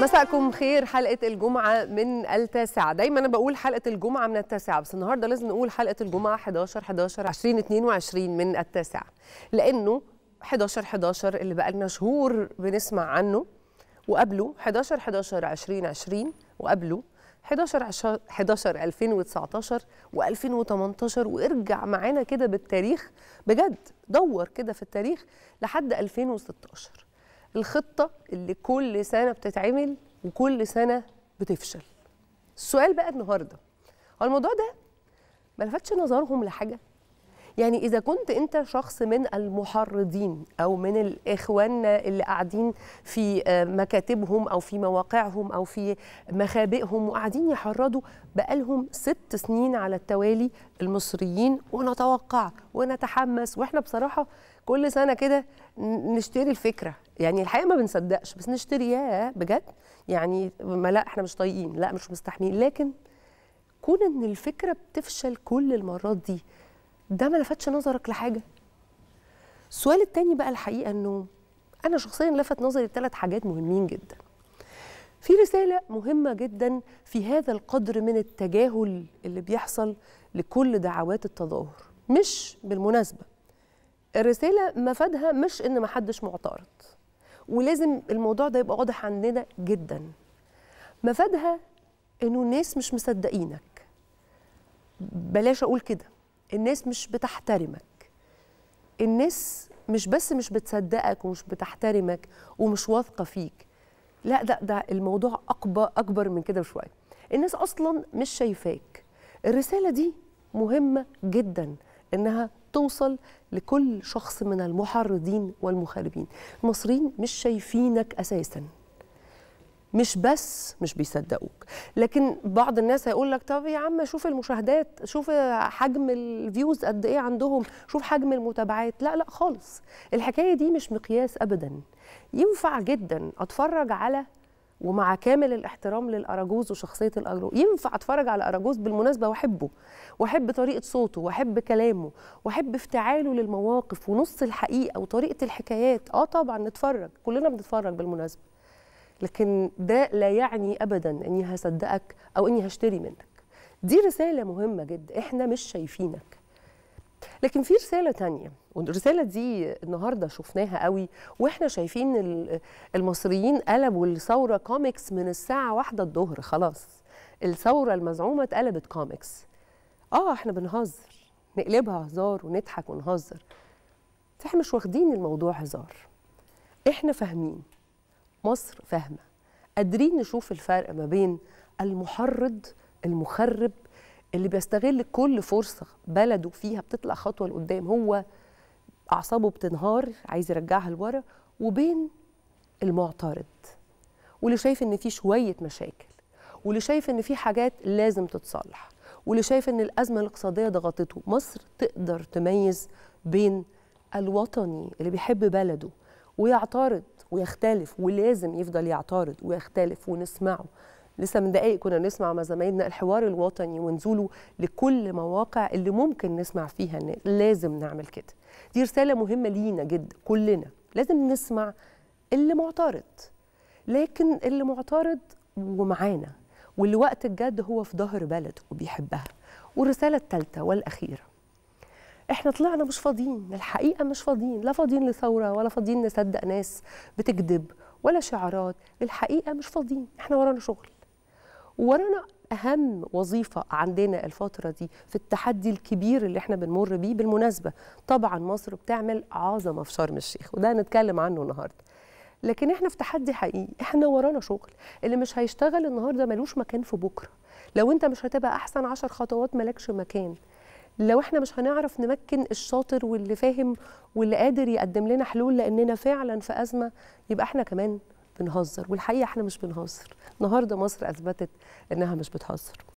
مساءكم خير حلقة الجمعة من التاسعة دايما أنا بقول حلقة الجمعة من التاسعة بس النهاردة لازم نقول حلقة الجمعة 11 11 20 22 من التاسعة لأنه 11 11 اللي بقى لنا شهور بنسمع عنه وقبله 11 11 20 20 وقبله 11 11 2019 و2018 وارجع معانا كده بالتاريخ بجد دور كده في التاريخ لحد 2016 الخطه اللي كل سنه بتتعمل وكل سنه بتفشل السؤال بقى النهارده هو الموضوع ده ما لفتش نظرهم لحاجه يعني اذا كنت انت شخص من المحرضين او من الاخوان اللي قاعدين في آه، مكاتبهم او في مواقعهم او في مخابئهم وقاعدين يحرضوا بقالهم ست سنين على التوالي المصريين ونتوقع ونتحمس واحنا بصراحه كل سنه كده نشتري الفكره يعني الحقيقه ما بنصدقش بس نشتري ياه بجد يعني ما لا احنا مش طايقين لا مش مستحملين لكن كون ان الفكره بتفشل كل المرات دي ده ما لفتش نظرك لحاجه السؤال التاني بقى الحقيقه انه انا شخصيا لفت نظري ثلاث حاجات مهمين جدا في رساله مهمه جدا في هذا القدر من التجاهل اللي بيحصل لكل دعوات التظاهر مش بالمناسبه الرساله مفادها مش ان محدش معترض ولازم الموضوع ده يبقى واضح عندنا جدا مفادها انه الناس مش مصدقينك بلاش اقول كده الناس مش بتحترمك الناس مش بس مش بتصدقك ومش بتحترمك ومش واثقه فيك لا ده ده الموضوع اكبر اكبر من كده بشويه الناس اصلا مش شايفاك الرساله دي مهمه جدا انها توصل لكل شخص من المحرضين والمخالفين المصريين مش شايفينك اساسا مش بس مش بيصدقوك لكن بعض الناس هيقول لك طب يا عم شوف المشاهدات شوف حجم الفيوز قد ايه عندهم شوف حجم المتابعات لا لا خالص الحكايه دي مش مقياس ابدا ينفع جدا اتفرج على ومع كامل الاحترام للاراجوز وشخصيه الاراجوز ينفع اتفرج على اراجوز بالمناسبه واحبه واحب طريقه صوته واحب كلامه واحب افتعاله للمواقف ونص الحقيقه وطريقه الحكايات اه طبعا نتفرج كلنا بنتفرج بالمناسبه لكن ده لا يعني ابدا اني هصدقك او اني هشتري منك دي رساله مهمه جدا احنا مش شايفينك لكن في رساله تانية والرساله دي النهارده شفناها قوي واحنا شايفين المصريين قلبوا الثوره كوميكس من الساعه واحدة الظهر خلاص الثوره المزعومه اتقلبت كوميكس اه احنا بنهزر نقلبها هزار ونضحك ونهزر احنا مش واخدين الموضوع هزار احنا فاهمين مصر فاهمه قادرين نشوف الفرق ما بين المحرض المخرب اللي بيستغل كل فرصه بلده فيها بتطلع خطوه لقدام هو اعصابه بتنهار عايز يرجعها لورا وبين المعترض واللي شايف ان في شويه مشاكل واللي شايف ان في حاجات لازم تتصلح واللي شايف ان الازمه الاقتصاديه ضغطته مصر تقدر تميز بين الوطني اللي بيحب بلده ويعترض ويختلف ولازم يفضل يعترض ويختلف ونسمعه لسه من دقايق كنا نسمع مع زمايلنا الحوار الوطني ونزوله لكل مواقع اللي ممكن نسمع فيها لازم نعمل كده دي رسالة مهمة لينا جدا كلنا لازم نسمع اللي معترض لكن اللي معترض ومعانا واللي وقت الجد هو في ظهر بلده وبيحبها والرسالة الثالثة والأخيرة احنا طلعنا مش فاضيين الحقيقه مش فاضيين لا فاضيين لثوره ولا فاضيين نصدق ناس بتكذب ولا شعارات الحقيقه مش فاضيين احنا ورانا شغل ورانا اهم وظيفه عندنا الفتره دي في التحدي الكبير اللي احنا بنمر بيه بالمناسبه طبعا مصر بتعمل عظمه في شرم الشيخ وده هنتكلم عنه النهارده لكن احنا في تحدي حقيقي احنا ورانا شغل اللي مش هيشتغل النهارده ملوش مكان في بكره لو انت مش هتبقى احسن عشر خطوات مالكش مكان لو احنا مش هنعرف نمكن الشاطر واللي فاهم واللي قادر يقدم لنا حلول لاننا فعلا في ازمه يبقى احنا كمان بنهزر والحقيقه احنا مش بنهزر النهارده مصر اثبتت انها مش بتهزر